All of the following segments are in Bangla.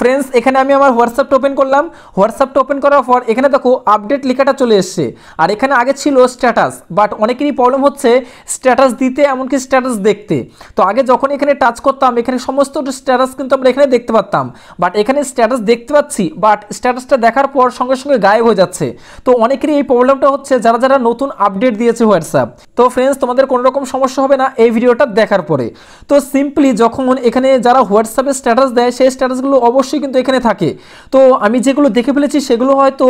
ফ্রেন্ডস এখানে আমি আমার হোয়াটসঅ্যাপটা ওপেন করলাম হোয়াটসঅ্যাপটা ওপেন করার পর এখানে দেখো আপডেট লেখাটা চলে এসছে আর এখানে আগে ছিল স্ট্যাটাস বাট অনেকেরই প্রবলেম হচ্ছে স্ট্যাটাস দিতে এমনকি স্ট্যাটাস দেখতে তো আগে যখন এখানে টাচ করতাম এখানে সমস্ত স্ট্যাটাস কিন্তু আমরা এখানে দেখতে পারতাম বাট এখানে স্ট্যাটাস দেখতে পাচ্ছি বাট স্ট্যাটাসটা দেখার পর সঙ্গে সঙ্গে গায়েব হয়ে যাচ্ছে তো অনেকেরই এই প্রবলেমটা হচ্ছে যারা যারা নতুন আপডেট দিয়েছে হোয়াটসঅ্যাপ তো ফ্রেন্ডস তোমাদের কোনো রকম সমস্যা হবে না এই ভিডিওটা দেখার পরে তো সিম্পলি যখন এখানে যারা হোয়াটসঅ্যাপে স্ট্যাটাস দেয় সেই স্ট্যাটাসগুলো অবশ্যই অবশ্যই কিন্তু এখানে থাকে তো আমি যেগুলো দেখে ফেলেছি সেগুলো হয়তো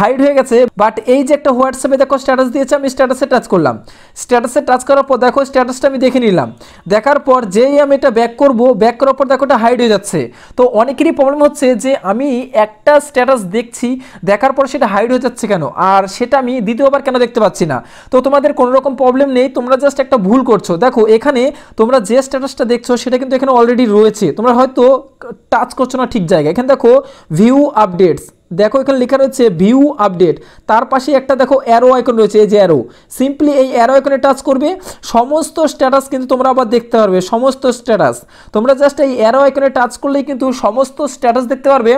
হাইড হয়ে গেছে বাট এই যে একটা হোয়াটসঅ্যাপে দেখো স্ট্যাটাস দিয়েছে আমি স্ট্যাটাসে টাচ করলাম স্ট্যাটাসে টাচ করার পর দেখো স্ট্যাটাসটা আমি দেখে নিলাম দেখার পর যেই আমি এটা ব্যাক করব ব্যাক করার পর দেখো এটা হাইড হয়ে যাচ্ছে তো অনেকেরই প্রবলেম হচ্ছে যে আমি একটা স্ট্যাটাস দেখছি দেখার পর সেটা হাইড হয়ে যাচ্ছে কেন আর সেটা আমি দ্বিতীয়বার কেন দেখতে পাচ্ছি না তো তোমাদের কোনোরকম প্রবলেম নেই তোমরা জাস্ট একটা ভুল করছো দেখো এখানে তোমরা যে স্ট্যাটাসটা দেখছো সেটা কিন্তু এখানে অলরেডি রয়েছে তোমরা হয়তো টাচ করছো না ঠিক জায়গায় এখানে দেখো ভিউ আপডেটস দেখো এখানে লেখা রয়েছে ভিউ আপডেট তার পাশে একটা দেখো অ্যারো আইকন রয়েছে এই যে অ্যারো সিম্পলি এই অ্যারো আইকনে টাচ করবে সমস্ত স্ট্যাটাস কিন্তু তোমরা আবার দেখতে পারবে সমস্ত স্ট্যাটাস তোমরা জাস্ট এই অ্যারো আইকনে টাচ করলেই কিন্তু সমস্ত স্ট্যাটাস দেখতে পারবে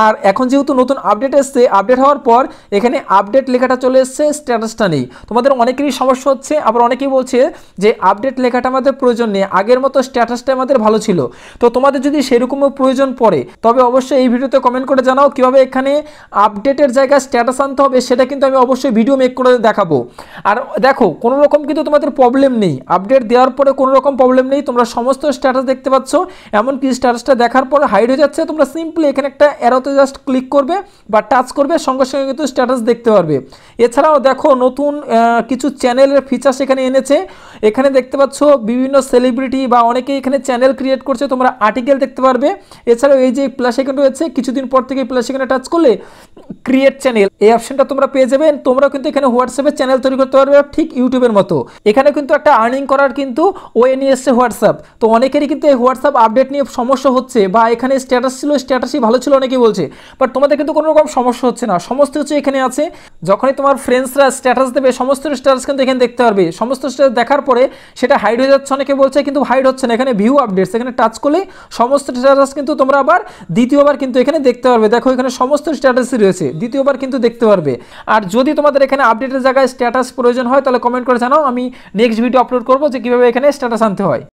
আর এখন যেহেতু নতুন আপডেট এসছে আপডেট হওয়ার পর এখানে আপডেট লেখাটা চলে এসছে স্ট্যাটাসটা নেই তোমাদের অনেকেরই সমস্যা হচ্ছে আবার অনেকেই বলছে যে আপডেট লেখাটা আমাদের প্রয়োজন নেই আগের মতো স্ট্যাটাসটা আমাদের ভালো ছিল তো তোমাদের যদি সেরকমও প্রয়োজন পড়ে তবে অবশ্যই এই ভিডিওতে কমেন্ট করে জানাও কীভাবে এখানে আপডেটের জায়গায় স্ট্যাটাস আনতে হবে সেটা কিন্তু আমি অবশ্যই ভিডিও মেক করে দেখাবো আর দেখো কোনো রকম কিন্তু তোমাদের প্রবলেম নেই আপডেট দেওয়ার পরে কোনো রকম প্রবলেম নেই তোমরা সমস্ত স্ট্যাটাস দেখতে পাচ্ছ এমনকি স্ট্যাটাসটা দেখার পর হাইড হয়ে যাচ্ছে তোমরা সিম্পলি এখানে একটা এরোতে জাস্ট ক্লিক করবে বা টাচ করবে সঙ্গে সঙ্গে কিন্তু স্ট্যাটাস দেখতে পারবে এছাড়াও দেখো নতুন কিছু চ্যানেলের ফিচার সেখানে এনেছে এখানে দেখতে পাচ্ছ বিভিন্ন সেলিব্রিটি বা অনেকেই এখানে চ্যানেল ক্রিয়েট করছে তোমরা আর্টিকেল দেখতে পারবে এছাড়াও এই যে প্লাস এখানে রয়েছে কিছুদিন পর থেকে প্লাস এখানে টাচ করলে ক্রিয়েট চ্যানেল এই অপশনটা তোমরা পেয়ে যাবেন তোমরা কিন্তু এখানে হোয়াটসঅ্যাপে চ্যানেল তৈরি করতে পারবে ঠিক ইউটিউবের মতো এখানে কিন্তু একটা আর্নিং করার কিন্তু ওয়ে নিয়ে এসছে হোয়াটসঅ্যাপ তো অনেকেরই কিন্তু এই হোয়াটসঅ্যাপ আপডেট নিয়ে সমস্যা হচ্ছে বা এখানে স্ট্যাটাস ছিল স্ট্যাটাসই ভালো ছিল অনেকেই বলছে বাট তোমাদের কিন্তু কোনো রকম সমস্যা হচ্ছে না সমস্ত কিছু এখানে আছে যখনই তোমার ফ্রেন্ডসরা স্ট্যাটাস দেবে সমস্ত স্ট্যাটাস কিন্তু এখানে দেখতে পারবে সমস্ত স্ট্যাটাস দেখার পরে সেটা হাইড হয়ে যাচ্ছে অনেকে বলছে কিন্তু হাইড হচ্ছে না এখানে ভিউ আপডেটস এখানে টাচ করলে সমস্ত স্ট্যাটাস কিন্তু তোমরা আবার দ্বিতীয়বার কিন্তু এখানে দেখতে পারবে দেখো এখানে সমস্ত স্ট্যাটাসই রয়েছে দ্বিতীয়বার কিন্তু দেখতে পারবে আর যদি তোমাদের এখানে আপডেটের জায়গায় স্ট্যাটাস প্রয়োজন হয় তাহলে কমেন্ট করে জানাও আমি নেক্সট ভিডিও আপলোড করবো যে কীভাবে এখানে স্ট্যাটাস আনতে হয়